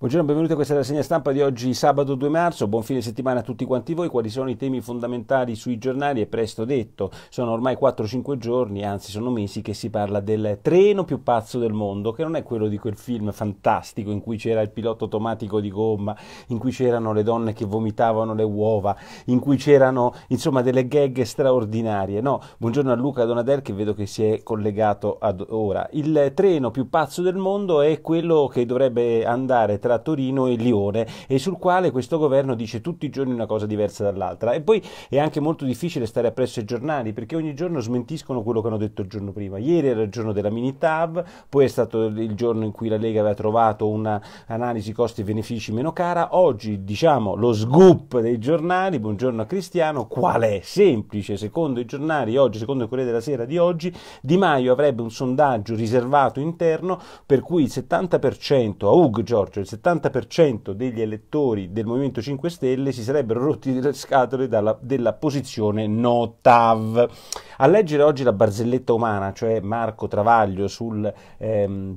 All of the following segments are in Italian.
Buongiorno, benvenuti a questa rassegna stampa di oggi sabato 2 marzo, buon fine settimana a tutti quanti voi, quali sono i temi fondamentali sui giornali è presto detto, sono ormai 4-5 giorni, anzi sono mesi che si parla del treno più pazzo del mondo, che non è quello di quel film fantastico in cui c'era il pilota automatico di gomma, in cui c'erano le donne che vomitavano le uova, in cui c'erano insomma delle gag straordinarie, no, buongiorno a Luca Donadel che vedo che si è collegato ad ora, il treno più pazzo del mondo è quello che dovrebbe andare tra tra Torino e Lione e sul quale questo governo dice tutti i giorni una cosa diversa dall'altra. E poi è anche molto difficile stare appresso ai giornali perché ogni giorno smentiscono quello che hanno detto il giorno prima. Ieri era il giorno della mini TAV poi è stato il giorno in cui la Lega aveva trovato un'analisi costi-benefici meno cara. Oggi diciamo lo scoop dei giornali, buongiorno a Cristiano, qual è? Semplice, secondo i giornali oggi, secondo il Corriere della Sera di oggi, Di Maio avrebbe un sondaggio riservato interno per cui il 70% a UG Giorgio, il 70% 70% degli elettori del Movimento 5 Stelle si sarebbero rotti le scatole dalla, della posizione no TAV. A leggere oggi la barzelletta umana, cioè Marco Travaglio sul... Ehm,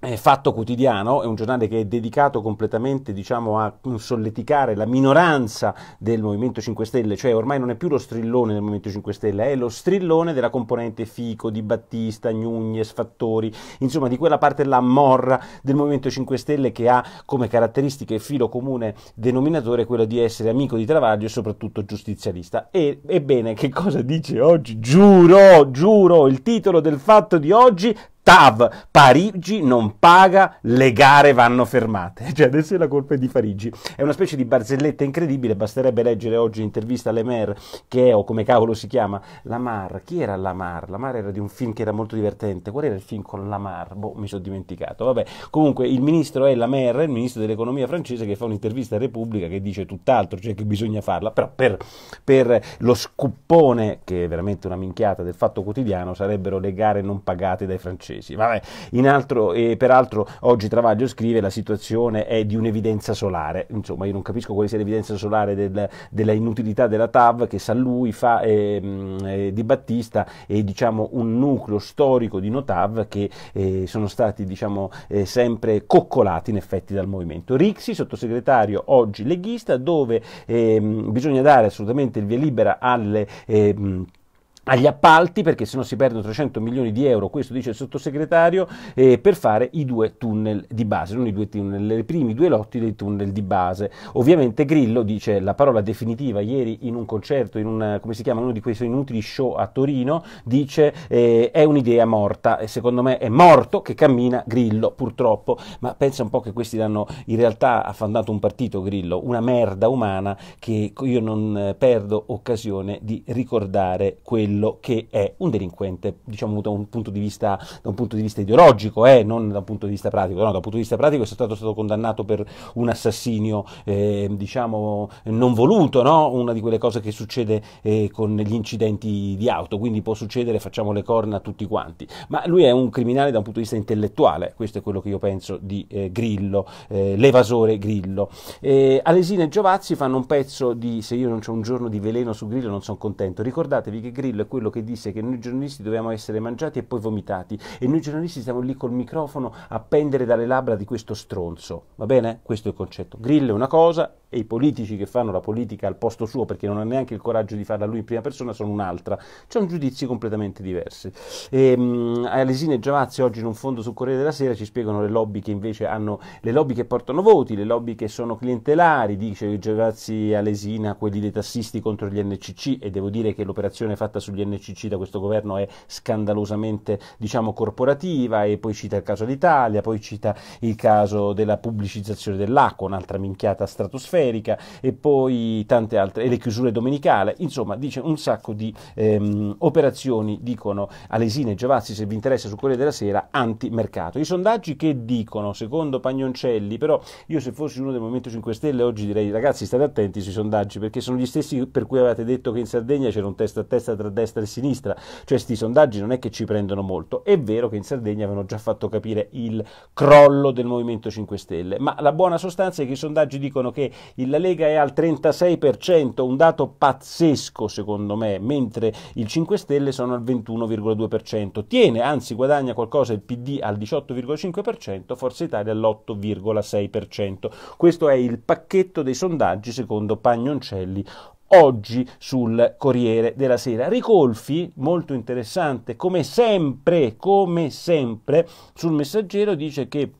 Fatto Quotidiano è un giornale che è dedicato completamente diciamo, a solleticare la minoranza del Movimento 5 Stelle, cioè ormai non è più lo strillone del Movimento 5 Stelle, è lo strillone della componente Fico, Di Battista, Nugnes, Fattori, insomma di quella parte la morra del Movimento 5 Stelle che ha come caratteristica e filo comune denominatore quello di essere amico di Travaglio e soprattutto giustizialista. E, ebbene, che cosa dice oggi? Giuro, giuro, il titolo del fatto di oggi TAV, Parigi non paga, le gare vanno fermate. Cioè adesso è la colpa di Parigi. È una specie di barzelletta incredibile, basterebbe leggere oggi l'intervista all'Emer, che è, o come cavolo si chiama, Lamar. Chi era Lamar? Lamar era di un film che era molto divertente. Qual era il film con Lamar? Boh, mi sono dimenticato. Vabbè, comunque il ministro è Lamar, il ministro dell'economia francese, che fa un'intervista a Repubblica che dice tutt'altro, cioè che bisogna farla, però per, per lo scuppone, che è veramente una minchiata del fatto quotidiano, sarebbero le gare non pagate dai francesi francesi. Vabbè, altro, eh, peraltro oggi Travaglio scrive la situazione è di un'evidenza solare, insomma io non capisco quale sia l'evidenza solare del, della inutilità della TAV che sa lui fa ehm, eh, di Battista e diciamo un nucleo storico di Notav che eh, sono stati diciamo eh, sempre coccolati in effetti dal movimento. Rixi, sottosegretario oggi leghista, dove ehm, bisogna dare assolutamente il via libera alle... Ehm, agli appalti perché se no si perdono 300 milioni di euro, questo dice il sottosegretario, eh, per fare i due tunnel di base, non i due tunnel, i primi due lotti dei tunnel di base. Ovviamente Grillo dice la parola definitiva ieri in un concerto, in un, come si chiama, uno di questi inutili show a Torino, dice eh, è un'idea morta e secondo me è morto che cammina Grillo purtroppo, ma pensa un po' che questi danno, in realtà affondato un partito Grillo, una merda umana che io non eh, perdo occasione di ricordare quello quello che è un delinquente, diciamo da un punto di vista, un punto di vista ideologico, eh, non da un punto di vista pratico, no, da un punto di vista pratico è stato, stato condannato per un assassinio, eh, diciamo, non voluto, no? una di quelle cose che succede eh, con gli incidenti di auto, quindi può succedere, facciamo le corna a tutti quanti, ma lui è un criminale da un punto di vista intellettuale, questo è quello che io penso di eh, Grillo, eh, l'evasore Grillo. Alesina e Giovazzi fanno un pezzo di Se io non c'è un giorno di veleno su Grillo non sono contento, ricordatevi che Grillo è quello che disse che noi giornalisti dovevamo essere mangiati e poi vomitati e noi giornalisti stiamo lì col microfono a pendere dalle labbra di questo stronzo, va bene? Questo è il concetto. Grillo è una cosa, e i politici che fanno la politica al posto suo perché non ha neanche il coraggio di farla lui in prima persona sono un'altra, c'è un giudizio completamente diverso. E, um, Alesina e Giavazzi oggi in un fondo sul Corriere della Sera ci spiegano le lobby che invece hanno, le lobby che portano voti, le lobby che sono clientelari, dice Giavazzi e Alesina, quelli dei tassisti contro gli NCC e devo dire che l'operazione fatta sugli NCC da questo governo è scandalosamente diciamo corporativa e poi cita il caso dell'Italia, poi cita il caso della pubblicizzazione dell'acqua, un'altra minchiata stratosferica atmosferica e poi tante altre, e le chiusure domenicali, insomma dice un sacco di ehm, operazioni, dicono Alesina e Giovazzi, se vi interessa su Corriere della Sera, antimercato. I sondaggi che dicono, secondo Pagnoncelli, però io se fossi uno del Movimento 5 Stelle oggi direi ragazzi state attenti sui sondaggi perché sono gli stessi per cui avete detto che in Sardegna c'era un testa a testa tra destra e sinistra, cioè questi sondaggi non è che ci prendono molto, è vero che in Sardegna avevano già fatto capire il crollo del Movimento 5 Stelle, ma la buona sostanza è che i sondaggi dicono che il la Lega è al 36%, un dato pazzesco secondo me, mentre il 5 Stelle sono al 21,2%. Tiene, anzi guadagna qualcosa il PD al 18,5%, Forza Italia all'8,6%. Questo è il pacchetto dei sondaggi secondo Pagnoncelli oggi sul Corriere della Sera. Ricolfi, molto interessante, come sempre, come sempre, sul messaggero dice che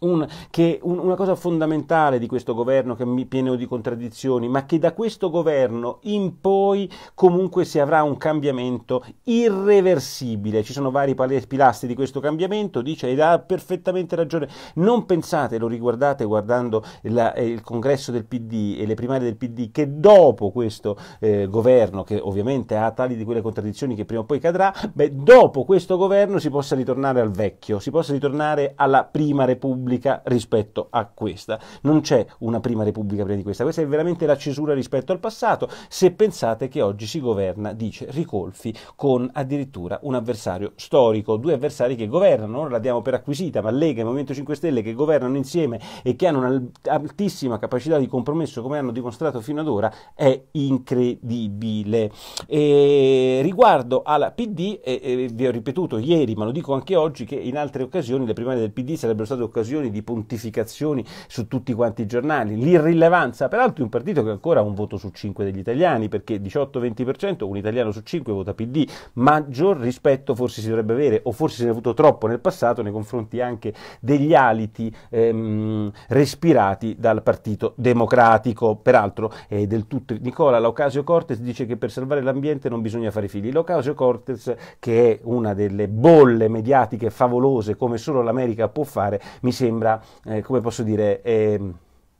un, che un, una cosa fondamentale di questo governo che è pieno di contraddizioni, ma che da questo governo in poi comunque si avrà un cambiamento irreversibile. Ci sono vari pilastri di questo cambiamento, dice ed ha perfettamente ragione. Non pensate, lo riguardate guardando la, eh, il congresso del PD e le primarie del PD, che dopo questo eh, governo, che ovviamente ha tali di quelle contraddizioni che prima o poi cadrà, beh, dopo questo governo si possa ritornare al vecchio, si possa ritornare alla prima repubblica Repubblica rispetto a questa. Non c'è una prima Repubblica prima di questa, questa è veramente la cesura rispetto al passato. Se pensate che oggi si governa, dice Ricolfi, con addirittura un avversario storico, due avversari che governano, non la diamo per acquisita, ma Lega e Movimento 5 Stelle che governano insieme e che hanno un'altissima capacità di compromesso come hanno dimostrato fino ad ora è incredibile. E riguardo alla PD, e, e vi ho ripetuto ieri, ma lo dico anche oggi, che in altre occasioni le primarie del PD sarebbero state occasioni dichiarazioni, di pontificazioni su tutti quanti i giornali, l'irrilevanza peraltro di un partito che ancora ha un voto su 5 degli italiani, perché 18-20%, un italiano su 5 vota PD, maggior rispetto forse si dovrebbe avere, o forse se ne è avuto troppo nel passato nei confronti anche degli aliti ehm, respirati dal Partito Democratico. Peraltro eh, del tutto Nicola L'Ocasio Cortez dice che per salvare l'ambiente non bisogna fare figli. L'Ocasio Cortez, che è una delle bolle mediatiche favolose come solo l'America può fare, mi sembra sembra, eh, come posso dire, eh,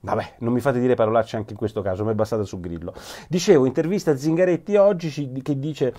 Vabbè, non mi fate dire parolacce anche in questo caso, mi è bastata su Grillo. Dicevo, intervista a Zingaretti oggi che dice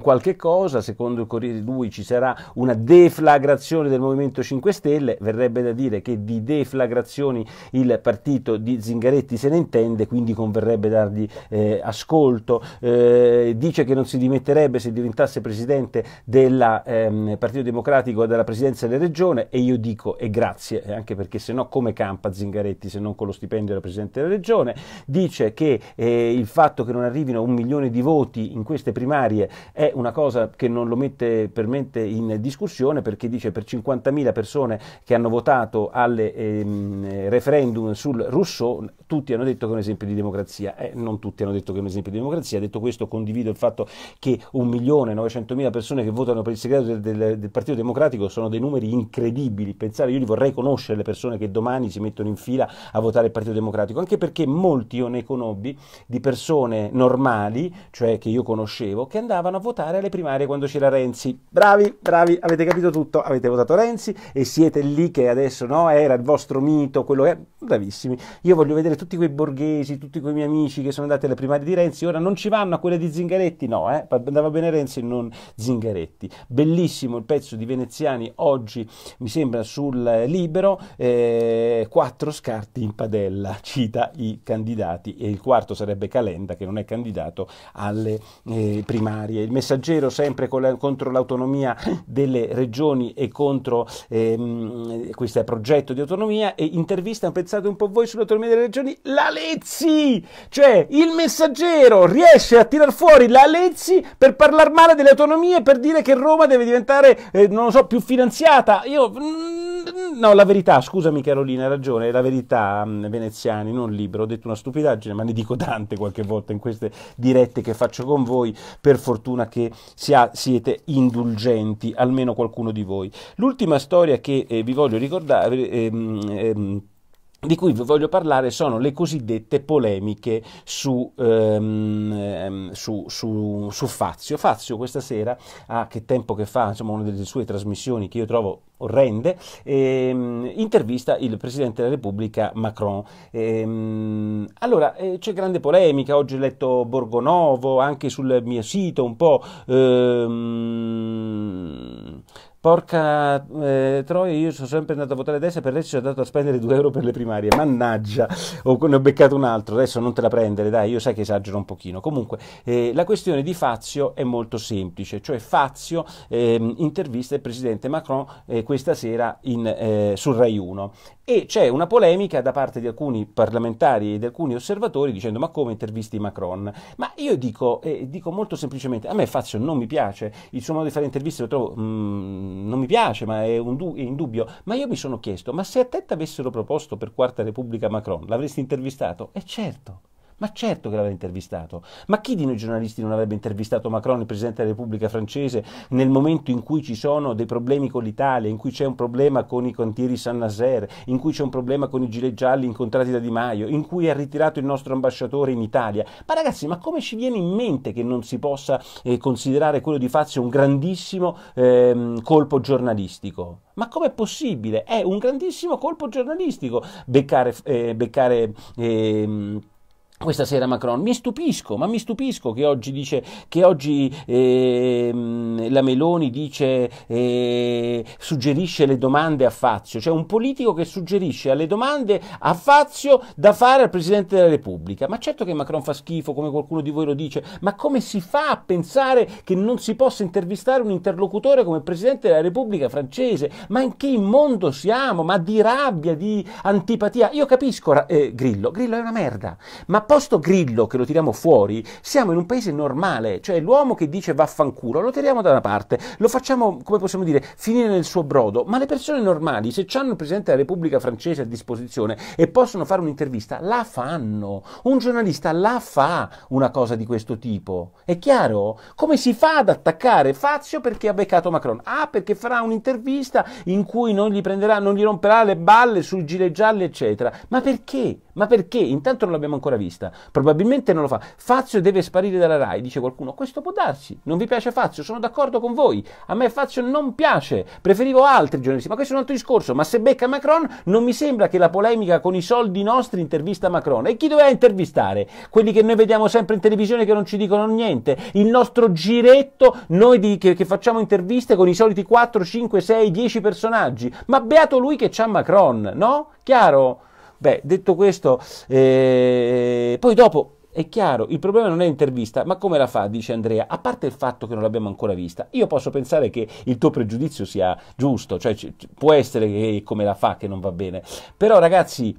qualche cosa, secondo il Corriere di lui ci sarà una deflagrazione del Movimento 5 Stelle, verrebbe da dire che di deflagrazioni il partito di Zingaretti se ne intende, quindi converrebbe dargli eh, ascolto, eh, dice che non si dimetterebbe se diventasse presidente del ehm, Partito Democratico e della presidenza della regione e io dico e grazie, eh, anche perché se no come campa Zingaretti se non con lo stipendio della Presidente della Regione, dice che eh, il fatto che non arrivino un milione di voti in questo liste primarie è una cosa che non lo mette per mente in discussione perché dice per 50.000 persone che hanno votato al ehm, referendum sul Rousseau tutti hanno detto che è un esempio di democrazia. Eh, non tutti hanno detto che è un esempio di democrazia. Detto questo condivido il fatto che 1.900.000 persone che votano per il segreto del, del, del Partito Democratico sono dei numeri incredibili. Pensare, io li vorrei conoscere le persone che domani si mettono in fila a votare il Partito Democratico, anche perché molti io ne conobbi di persone normali, cioè che io conosco conoscevo che andavano a votare alle primarie quando c'era Renzi. Bravi, bravi, avete capito tutto, avete votato Renzi e siete lì che adesso no, era il vostro mito, quello che... è. Bravissimi. Io voglio vedere tutti quei borghesi, tutti quei miei amici che sono andati alle primarie di Renzi, ora non ci vanno a quelle di Zingaretti, no, eh? andava bene Renzi non Zingaretti. Bellissimo il pezzo di Veneziani oggi, mi sembra, sul libero, eh, quattro scarti in padella, cita i candidati e il quarto sarebbe Calenda che non è candidato alle eh, primarie. Il messaggero sempre la, contro l'autonomia delle regioni e contro ehm, questo progetto di autonomia e intervista, pensate un po' voi sull'autonomia delle regioni, la Lezzi! Cioè il messaggero riesce a tirar fuori la Lezzi per parlare male delle autonomie, per dire che Roma deve diventare, eh, non so, più finanziata. Io... Mm, No, la verità, scusami Carolina, hai ragione, è la verità mh, mm, veneziani, non libero, ho detto una stupidaggine, ma ne dico tante qualche volta in queste dirette che faccio con voi, per fortuna che sia, siete indulgenti, almeno qualcuno di voi. L'ultima storia che eh, vi voglio ricordare... Ehm, ehm, di cui vi voglio parlare sono le cosiddette polemiche su, ehm, ehm su, su, su, Fazio. Fazio questa sera, a ah, che tempo che fa, insomma una delle sue trasmissioni che io trovo orrende, ehm, intervista il Presidente della Repubblica Macron. Ehm, allora, eh, c'è grande polemica, oggi ho letto Borgonovo, anche sul mio sito un po'... Ehm, Porca eh, troia, io sono sempre andato a votare a e per adesso ci ho dato a spendere 2 euro per le primarie. Mannaggia, oh, ne ho beccato un altro, adesso non te la prendere, dai, io sai che esagero un pochino. Comunque, eh, la questione di Fazio è molto semplice, cioè Fazio eh, intervista il presidente Macron eh, questa sera in, eh, sul Rai 1 e c'è una polemica da parte di alcuni parlamentari e di alcuni osservatori dicendo ma come intervisti Macron? Ma io dico, eh, dico molto semplicemente, a me Fazio non mi piace, il suo modo di fare interviste lo trovo... Mm, non mi piace, ma è, du- è indubbio. Ma io mi sono chiesto, ma se a te ti avessero proposto per Quarta Repubblica Macron, l'avresti intervistato? E eh, certo. Ma certo che l'aveva intervistato. Ma chi di noi giornalisti non avrebbe intervistato Macron, il Presidente della Repubblica francese, nel momento in cui ci sono dei problemi con l'Italia, in cui c'è un problema con i cantieri Saint-Nazaire, in cui c'è un problema con i gilet gialli incontrati da Di Maio, in cui ha ritirato il nostro ambasciatore in Italia? Ma ragazzi, ma come ci viene in mente che non si possa eh, considerare quello di Fazio un grandissimo ehm, colpo giornalistico? Ma com'è possibile? È un grandissimo colpo giornalistico beccare... Eh, beccare eh, questa sera Macron. Mi stupisco, ma mi stupisco che oggi, dice, che oggi eh, la Meloni dice, eh, suggerisce le domande a Fazio, cioè un politico che suggerisce alle domande a Fazio da fare al Presidente della Repubblica. Ma certo che Macron fa schifo, come qualcuno di voi lo dice, ma come si fa a pensare che non si possa intervistare un interlocutore come il Presidente della Repubblica francese? Ma in che mondo siamo? Ma di rabbia, di antipatia. Io capisco eh, Grillo, Grillo è una merda, ma posto Grillo che lo tiriamo fuori, siamo in un paese normale, cioè l'uomo che dice vaffanculo, lo tiriamo da una parte, lo facciamo, come possiamo dire, finire nel suo brodo, ma le persone normali, se hanno il Presidente della Repubblica francese a disposizione e possono fare un'intervista, la fanno. Un giornalista la fa una cosa di questo tipo. È chiaro? Come si fa ad attaccare Fazio perché ha beccato Macron? Ah, perché farà un'intervista in cui non gli prenderà, non gli romperà le balle sul gilet gialli, eccetera. Ma perché? Ma perché? Intanto non l'abbiamo ancora visto intervista. Probabilmente non lo fa. Fazio deve sparire dalla RAI, dice qualcuno. Questo può darsi. Non vi piace Fazio? Sono d'accordo con voi. A me Fazio non piace. Preferivo altri giornalisti. Ma questo è un altro discorso. Ma se becca Macron, non mi sembra che la polemica con i soldi nostri intervista Macron. E chi doveva intervistare? Quelli che noi vediamo sempre in televisione che non ci dicono niente. Il nostro giretto, noi di, che, che facciamo interviste con i soliti 4, 5, 6, 10 personaggi. Ma beato lui che c'ha Macron, no? Chiaro? Beh, detto questo, eh, poi dopo è chiaro, il problema non è l'intervista, ma come la fa, dice Andrea, a parte il fatto che non l'abbiamo ancora vista, io posso pensare che il tuo pregiudizio sia giusto, cioè c- può essere che come la fa che non va bene, però ragazzi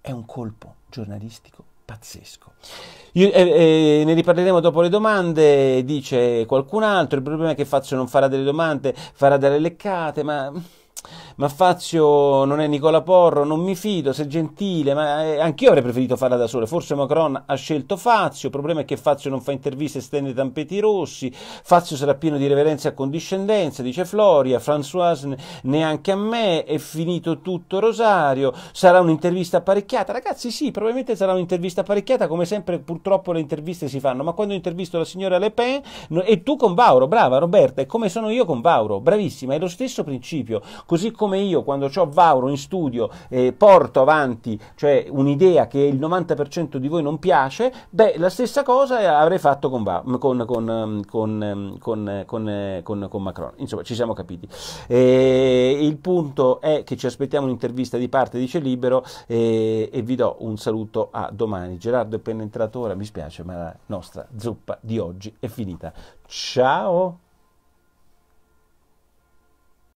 è un colpo giornalistico pazzesco. Io, eh, eh, ne riparleremo dopo le domande, dice qualcun altro, il problema è che Fazio non farà delle domande, farà delle leccate, ma... Ma Fazio non è Nicola Porro, non mi fido, sei gentile, ma eh, anch'io avrei preferito farla da sole. Forse Macron ha scelto Fazio, il problema è che Fazio non fa interviste e stende tampeti rossi. Fazio sarà pieno di reverenza e condiscendenza, dice Floria, Françoise neanche a me, è finito tutto Rosario, sarà un'intervista apparecchiata. Ragazzi sì, probabilmente sarà un'intervista apparecchiata, come sempre purtroppo le interviste si fanno, ma quando intervisto la signora Le Pen, e tu con Vauro, brava Roberta, è come sono io con Vauro, bravissima, è lo stesso principio. Così come io quando ho Vauro in studio eh, porto avanti cioè, un'idea che il 90% di voi non piace, beh, la stessa cosa avrei fatto con, Va- con, ehm, ehm, eh, eh, con, con Macron. Insomma, ci siamo capiti. E il punto è che ci aspettiamo un'intervista di parte, dice Libero, e, e vi do un saluto a domani. Gerardo è appena entrato ora, mi spiace, ma la nostra zuppa di oggi è finita. Ciao!